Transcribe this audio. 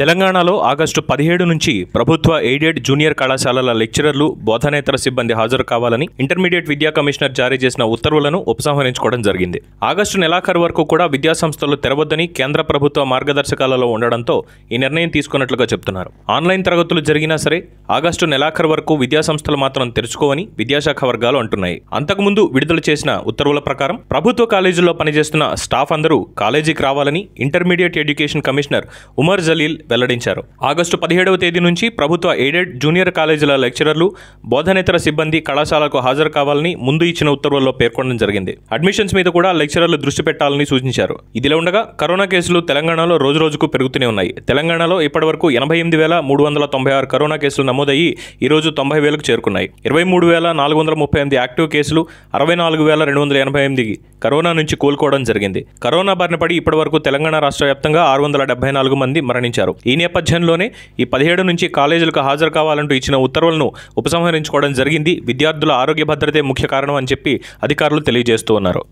తెలంగాణలో ఆగస్టు పదిహేడు నుంచి ప్రభుత్వ ఎయిడెడ్ జూనియర్ కళాశాలల లెక్చరర్లు బోధనేతర సిబ్బంది హాజరు కావాలని ఇంటర్మీడియట్ విద్యా కమిషనర్ జారీ చేసిన ఉత్తర్వులను ఉపసంహరించుకోవడం జరిగింది ఆగస్టు నెలాఖరు వరకు కూడా విద్యాసంస్థలు తెరవద్దని కేంద్ర ప్రభుత్వ మార్గదర్శకాలలో ఉండడంతో ఈ నిర్ణయం తీసుకున్నట్లుగా చెబుతున్నారు ఆన్లైన్ తరగతులు జరిగినా సరే ఆగస్టు నెలాఖరు వరకు విద్యాసంస్థలు మాత్రం తెరుచుకోవని విద్యాశాఖ వర్గాలు అంటున్నాయి అంతకుముందు విడుదల చేసిన ఉత్తర్వుల ప్రకారం ప్రభుత్వ కాలేజీల్లో పనిచేస్తున్న స్టాఫ్ అందరూ కాలేజీకి రావాలని intermediate education commissioner Umar Jalil వెల్లడించారు ఆగస్టు పదిహేడవ తేదీ నుంచి ప్రభుత్వ ఎయిడెడ్ జూనియర్ కాలేజీల లెక్చరర్లు బోధనేతర సిబ్బంది కళాశాలకు హాజరు కావాలని ముందు ఇచ్చిన ఉత్తర్వుల్లో పేర్కొనడం జరిగింది అడ్మిషన్స్ మీద కూడా లెక్చరర్లు దృష్టి పెట్టాలని సూచించారు ఇదిలా ఉండగా కరోనా కేసులు తెలంగాణలో రోజు రోజుకు పెరుగుతూనే ఉన్నాయి తెలంగాణలో ఇప్పటివరకు ఎనభై ఎనిమిది వేల మూడు వందల తొంభై ఆరు కరోనా కేసులు నమోదయ్యి ఈరోజు తొంభై వేలకు చేరుకున్నాయి ఇరవై మూడు వేల నాలుగు వందల ముప్పై ఎనిమిది యాక్టివ్ కేసులు అరవై నాలుగు వేల రెండు వందల ఎనభై ఎనిమిది కరోనా నుంచి కోలుకోవడం జరిగింది కరోనా బారిన పడి ఇప్పటివరకు తెలంగాణ రాష్ట్ర వ్యాప్తంగా ఆరు వందల డెబ్బై నాలుగు మంది మరణించారు ఈ నేపథ్యంలోనే ఈ పదిహేడు నుంచి కాలేజీలకు హాజరు కావాలంటూ ఇచ్చిన ఉత్తర్వులను ఉపసంహరించుకోవడం జరిగింది విద్యార్థుల ఆరోగ్య భద్రతే ముఖ్య కారణం అని చెప్పి అధికారులు తెలియజేస్తూ ఉన్నారు